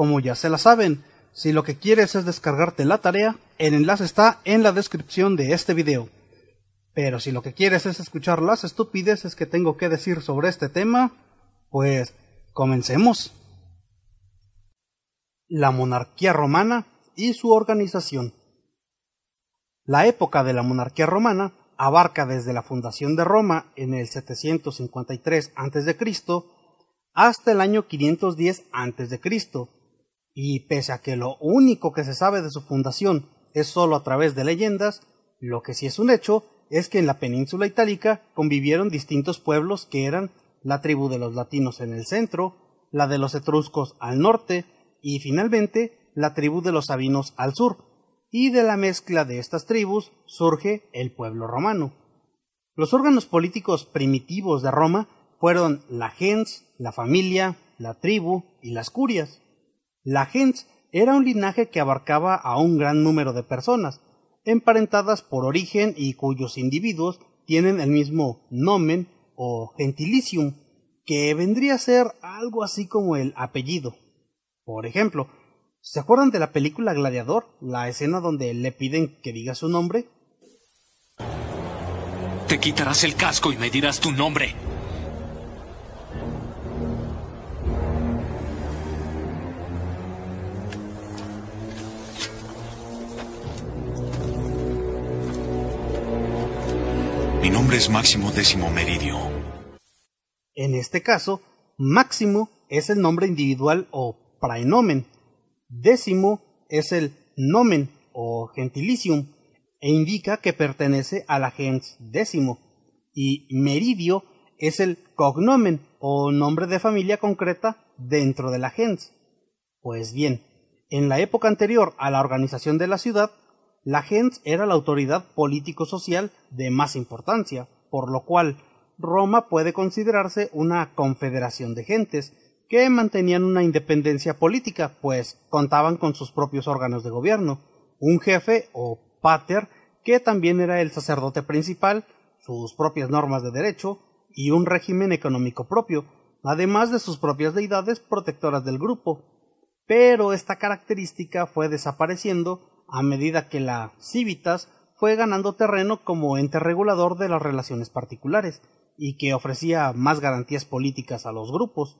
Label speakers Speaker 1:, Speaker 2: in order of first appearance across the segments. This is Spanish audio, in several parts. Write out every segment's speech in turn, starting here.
Speaker 1: Como ya se la saben, si lo que quieres es descargarte la tarea, el enlace está en la descripción de este video. Pero si lo que quieres es escuchar las estupideces que tengo que decir sobre este tema, pues comencemos. La monarquía romana y su organización. La época de la monarquía romana abarca desde la fundación de Roma en el 753 a.C. hasta el año 510 a.C., y pese a que lo único que se sabe de su fundación es solo a través de leyendas, lo que sí es un hecho es que en la península itálica convivieron distintos pueblos que eran la tribu de los latinos en el centro, la de los etruscos al norte y finalmente la tribu de los sabinos al sur, y de la mezcla de estas tribus surge el pueblo romano. Los órganos políticos primitivos de Roma fueron la gens, la familia, la tribu y las curias. La gens era un linaje que abarcaba a un gran número de personas, emparentadas por origen y cuyos individuos tienen el mismo nomen o gentilicium, que vendría a ser algo así como el apellido. Por ejemplo, ¿se acuerdan de la película Gladiador? La escena donde le piden que diga su nombre. Te quitarás el casco y me dirás tu nombre. Mi nombre es Máximo Décimo Meridio. En este caso, Máximo es el nombre individual o praenomen, décimo es el nomen o gentilicium e indica que pertenece a la gens décimo y meridio es el cognomen o nombre de familia concreta dentro de la gens. Pues bien, en la época anterior a la organización de la ciudad, la gens era la autoridad político-social de más importancia, por lo cual Roma puede considerarse una confederación de gentes, que mantenían una independencia política, pues contaban con sus propios órganos de gobierno, un jefe o pater, que también era el sacerdote principal, sus propias normas de derecho y un régimen económico propio, además de sus propias deidades protectoras del grupo. Pero esta característica fue desapareciendo a medida que la Civitas fue ganando terreno como ente regulador de las relaciones particulares y que ofrecía más garantías políticas a los grupos.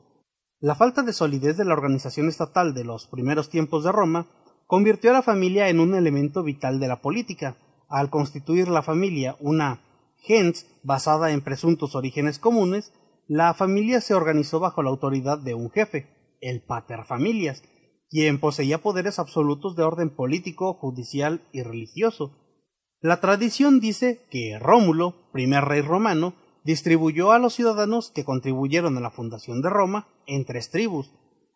Speaker 1: La falta de solidez de la organización estatal de los primeros tiempos de Roma convirtió a la familia en un elemento vital de la política, al constituir la familia una gens basada en presuntos orígenes comunes, la familia se organizó bajo la autoridad de un jefe, el pater familias, quien poseía poderes absolutos de orden político, judicial y religioso. La tradición dice que Rómulo, primer rey romano, distribuyó a los ciudadanos que contribuyeron a la fundación de Roma en tres tribus,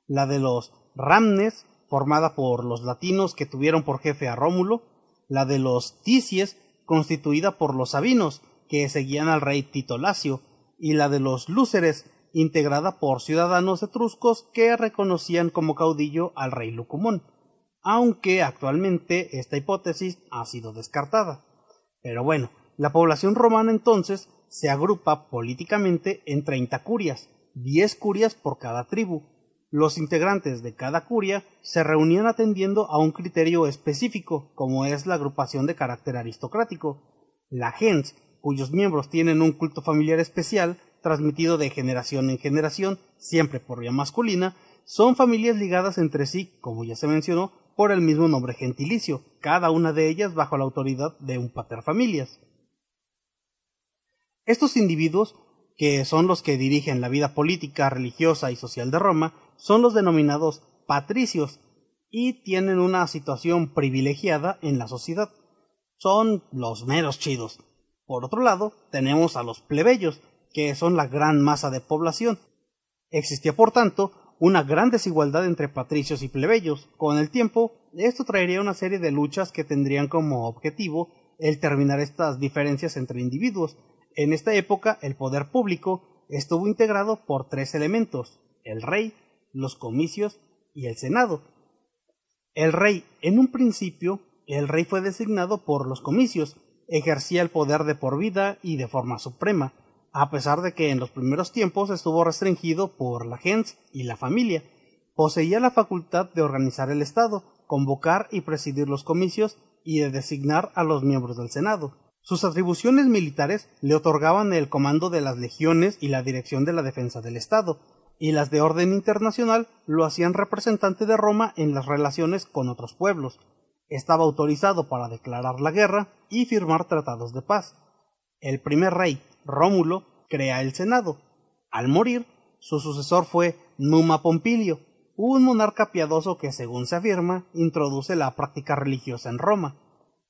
Speaker 1: la de los Ramnes, formada por los latinos que tuvieron por jefe a Rómulo, la de los Ticies, constituida por los Sabinos, que seguían al rey Tito Lacio, y la de los Lúceres, integrada por ciudadanos etruscos que reconocían como caudillo al rey Lucumón, aunque actualmente esta hipótesis ha sido descartada. Pero bueno, la población romana entonces se agrupa políticamente en 30 curias, 10 curias por cada tribu. Los integrantes de cada curia se reunían atendiendo a un criterio específico, como es la agrupación de carácter aristocrático. La gens, cuyos miembros tienen un culto familiar especial, transmitido de generación en generación, siempre por vía masculina, son familias ligadas entre sí, como ya se mencionó, por el mismo nombre gentilicio, cada una de ellas bajo la autoridad de un paterfamilias. Estos individuos, que son los que dirigen la vida política, religiosa y social de Roma, son los denominados patricios y tienen una situación privilegiada en la sociedad. Son los meros chidos. Por otro lado, tenemos a los plebeyos, que son la gran masa de población. Existía, por tanto, una gran desigualdad entre patricios y plebeyos. Con el tiempo, esto traería una serie de luchas que tendrían como objetivo el terminar estas diferencias entre individuos. En esta época, el poder público estuvo integrado por tres elementos, el rey, los comicios y el senado. El rey, en un principio, el rey fue designado por los comicios, ejercía el poder de por vida y de forma suprema a pesar de que en los primeros tiempos estuvo restringido por la gens y la familia. Poseía la facultad de organizar el Estado, convocar y presidir los comicios y de designar a los miembros del Senado. Sus atribuciones militares le otorgaban el comando de las legiones y la dirección de la defensa del Estado, y las de orden internacional lo hacían representante de Roma en las relaciones con otros pueblos. Estaba autorizado para declarar la guerra y firmar tratados de paz. El primer rey, Rómulo crea el Senado. Al morir, su sucesor fue Numa Pompilio, un monarca piadoso que, según se afirma, introduce la práctica religiosa en Roma.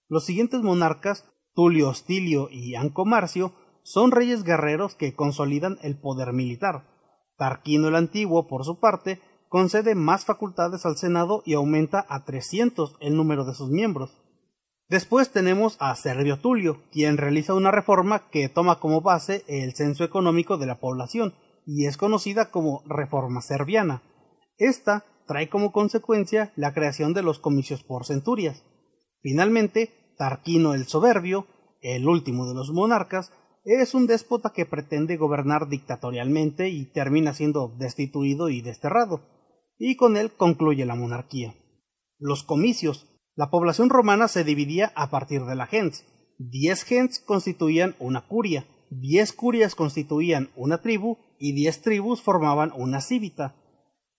Speaker 1: Los siguientes monarcas, Tulio Hostilio y Anco Marcio, son reyes guerreros que consolidan el poder militar. Tarquino el Antiguo, por su parte, concede más facultades al Senado y aumenta a 300 el número de sus miembros. Después tenemos a Servio Tulio, quien realiza una reforma que toma como base el censo económico de la población y es conocida como Reforma Serviana. Esta trae como consecuencia la creación de los comicios por centurias. Finalmente, Tarquino el Soberbio, el último de los monarcas, es un déspota que pretende gobernar dictatorialmente y termina siendo destituido y desterrado, y con él concluye la monarquía. Los comicios, la población romana se dividía a partir de la gens. Diez gens constituían una curia, diez curias constituían una tribu y diez tribus formaban una cívita.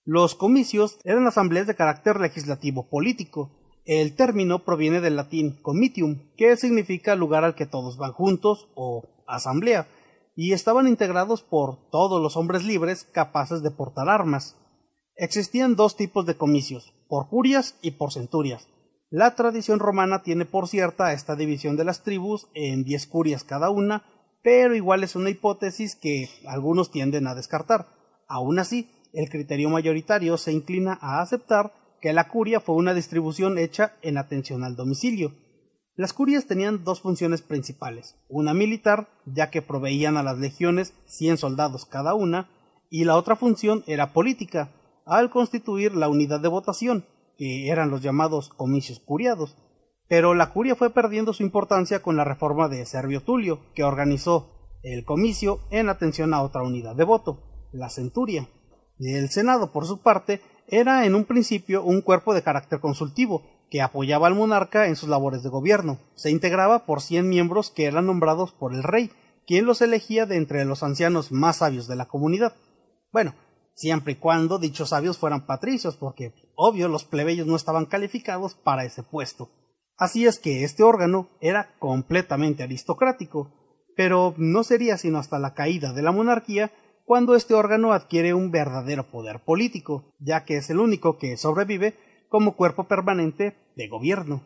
Speaker 1: Los comicios eran asambleas de carácter legislativo político. El término proviene del latín comitium, que significa lugar al que todos van juntos o asamblea, y estaban integrados por todos los hombres libres capaces de portar armas. Existían dos tipos de comicios, por curias y por centurias. La tradición romana tiene por cierta esta división de las tribus en 10 curias cada una, pero igual es una hipótesis que algunos tienden a descartar. Aún así, el criterio mayoritario se inclina a aceptar que la curia fue una distribución hecha en atención al domicilio. Las curias tenían dos funciones principales, una militar, ya que proveían a las legiones 100 soldados cada una, y la otra función era política, al constituir la unidad de votación, que eran los llamados comicios curiados, pero la curia fue perdiendo su importancia con la reforma de Servio Tulio, que organizó el comicio en atención a otra unidad de voto, la centuria. El Senado, por su parte, era en un principio un cuerpo de carácter consultivo, que apoyaba al monarca en sus labores de gobierno. Se integraba por cien miembros que eran nombrados por el rey, quien los elegía de entre los ancianos más sabios de la comunidad. Bueno, siempre y cuando dichos sabios fueran patricios, porque obvio los plebeyos no estaban calificados para ese puesto. Así es que este órgano era completamente aristocrático, pero no sería sino hasta la caída de la monarquía cuando este órgano adquiere un verdadero poder político, ya que es el único que sobrevive como cuerpo permanente de gobierno.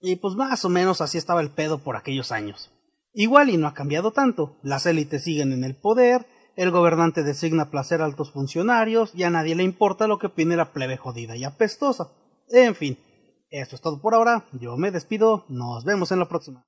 Speaker 1: Y pues más o menos así estaba el pedo por aquellos años. Igual y no ha cambiado tanto, las élites siguen en el poder, el gobernante designa placer a altos funcionarios y a nadie le importa lo que opine la plebe jodida y apestosa. En fin, esto es todo por ahora. Yo me despido. Nos vemos en la próxima.